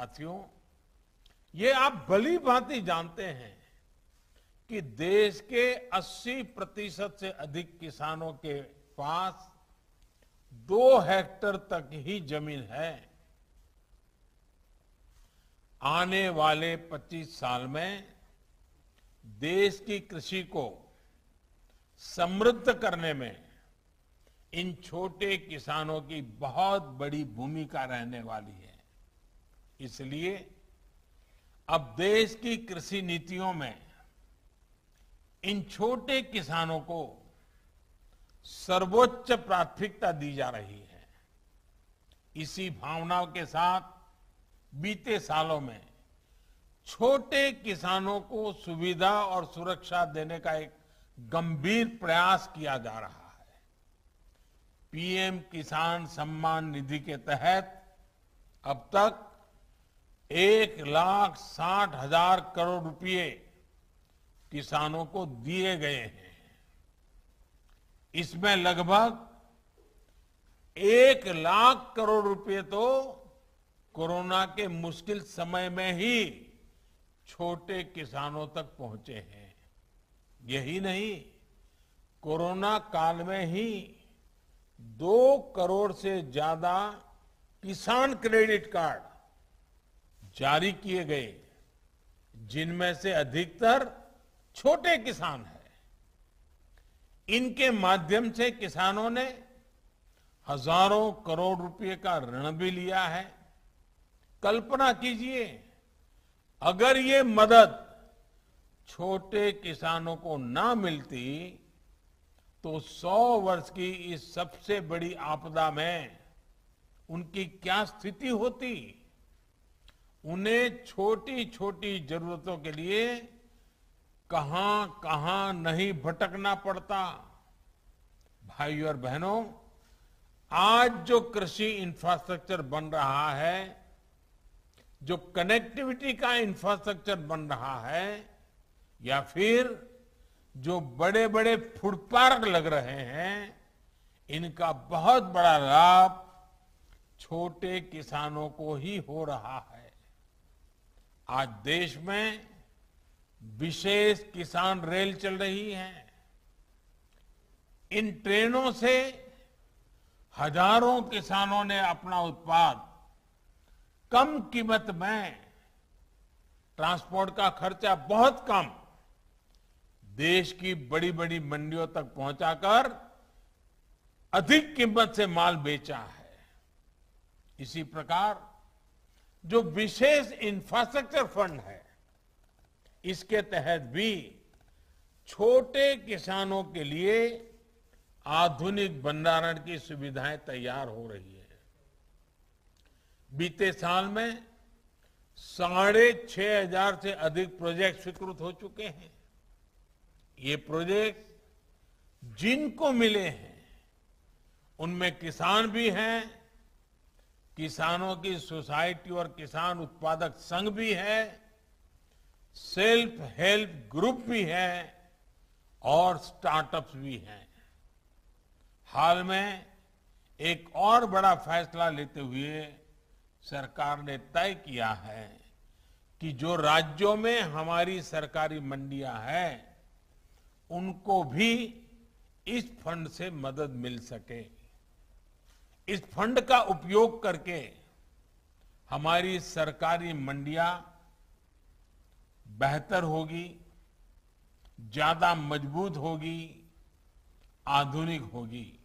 साथियों ये आप भली भांति जानते हैं कि देश के 80 प्रतिशत से अधिक किसानों के पास दो हेक्टर तक ही जमीन है आने वाले 25 साल में देश की कृषि को समृद्ध करने में इन छोटे किसानों की बहुत बड़ी भूमिका रहने वाली है इसलिए अब देश की कृषि नीतियों में इन छोटे किसानों को सर्वोच्च प्राथमिकता दी जा रही है इसी भावना के साथ बीते सालों में छोटे किसानों को सुविधा और सुरक्षा देने का एक गंभीर प्रयास किया जा रहा है पीएम किसान सम्मान निधि के तहत अब तक एक लाख साठ हजार करोड़ रुपए किसानों को दिए गए हैं इसमें लगभग एक लाख करोड़ रुपए तो कोरोना के मुश्किल समय में ही छोटे किसानों तक पहुंचे हैं यही नहीं कोरोना काल में ही दो करोड़ से ज्यादा किसान क्रेडिट कार्ड जारी किए गए जिनमें से अधिकतर छोटे किसान हैं इनके माध्यम से किसानों ने हजारों करोड़ रुपए का ऋण भी लिया है कल्पना कीजिए अगर ये मदद छोटे किसानों को ना मिलती तो 100 वर्ष की इस सबसे बड़ी आपदा में उनकी क्या स्थिति होती उन्हें छोटी छोटी जरूरतों के लिए कहां कहां नहीं भटकना पड़ता भाइयों और बहनों आज जो कृषि इंफ्रास्ट्रक्चर बन रहा है जो कनेक्टिविटी का इंफ्रास्ट्रक्चर बन रहा है या फिर जो बड़े बड़े फूड पार्क लग रहे हैं इनका बहुत बड़ा लाभ छोटे किसानों को ही हो रहा है आज देश में विशेष किसान रेल चल रही है इन ट्रेनों से हजारों किसानों ने अपना उत्पाद कम कीमत में ट्रांसपोर्ट का खर्चा बहुत कम देश की बड़ी बड़ी मंडियों तक पहुंचाकर अधिक कीमत से माल बेचा है इसी प्रकार जो विशेष इंफ्रास्ट्रक्चर फंड है इसके तहत भी छोटे किसानों के लिए आधुनिक भंडारण की सुविधाएं तैयार हो रही है बीते साल में साढ़े छह हजार से अधिक प्रोजेक्ट स्वीकृत हो चुके हैं ये प्रोजेक्ट जिनको मिले हैं उनमें किसान भी हैं किसानों की सोसाइटी और किसान उत्पादक संघ भी है सेल्फ हेल्प ग्रुप भी है और स्टार्टअप्स भी हैं हाल में एक और बड़ा फैसला लेते हुए सरकार ने तय किया है कि जो राज्यों में हमारी सरकारी मंडियां हैं उनको भी इस फंड से मदद मिल सके इस फंड का उपयोग करके हमारी सरकारी मंडियां बेहतर होगी ज्यादा मजबूत होगी आधुनिक होगी